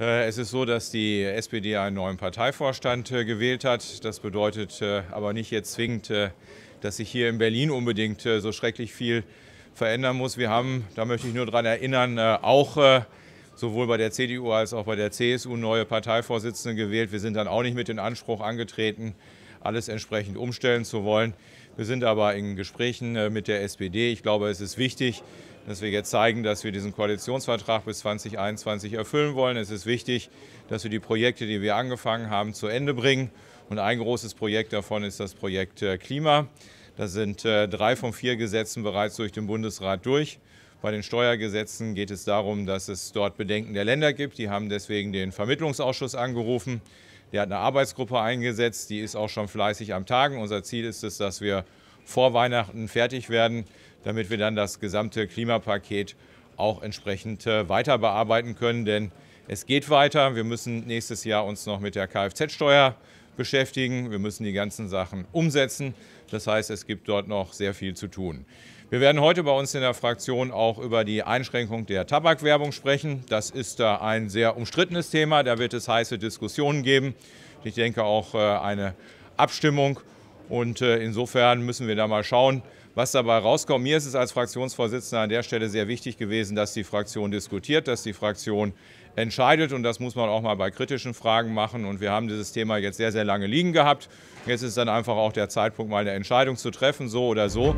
Äh, es ist so, dass die SPD einen neuen Parteivorstand äh, gewählt hat. Das bedeutet äh, aber nicht jetzt zwingend, dass sich hier in Berlin unbedingt so schrecklich viel verändern muss. Wir haben, da möchte ich nur daran erinnern, auch sowohl bei der CDU als auch bei der CSU neue Parteivorsitzende gewählt. Wir sind dann auch nicht mit dem Anspruch angetreten, alles entsprechend umstellen zu wollen. Wir sind aber in Gesprächen mit der SPD. Ich glaube, es ist wichtig, dass wir jetzt zeigen, dass wir diesen Koalitionsvertrag bis 2021 erfüllen wollen. Es ist wichtig, dass wir die Projekte, die wir angefangen haben, zu Ende bringen. Und ein großes Projekt davon ist das Projekt äh, Klima. Da sind äh, drei von vier Gesetzen bereits durch den Bundesrat durch. Bei den Steuergesetzen geht es darum, dass es dort Bedenken der Länder gibt. Die haben deswegen den Vermittlungsausschuss angerufen. Der hat eine Arbeitsgruppe eingesetzt, die ist auch schon fleißig am Tagen. Unser Ziel ist es, dass wir vor Weihnachten fertig werden, damit wir dann das gesamte Klimapaket auch entsprechend äh, weiter bearbeiten können. Denn es geht weiter. Wir müssen nächstes Jahr uns noch mit der Kfz-Steuer beschäftigen. Wir müssen die ganzen Sachen umsetzen. Das heißt, es gibt dort noch sehr viel zu tun. Wir werden heute bei uns in der Fraktion auch über die Einschränkung der Tabakwerbung sprechen. Das ist da ein sehr umstrittenes Thema. Da wird es heiße Diskussionen geben. Ich denke auch äh, eine Abstimmung. Und äh, insofern müssen wir da mal schauen, was dabei rauskommt. Mir ist es als Fraktionsvorsitzender an der Stelle sehr wichtig gewesen, dass die Fraktion diskutiert, dass die Fraktion entscheidet. Und das muss man auch mal bei kritischen Fragen machen. Und wir haben dieses Thema jetzt sehr, sehr lange liegen gehabt. Jetzt ist dann einfach auch der Zeitpunkt, mal eine Entscheidung zu treffen, so oder so.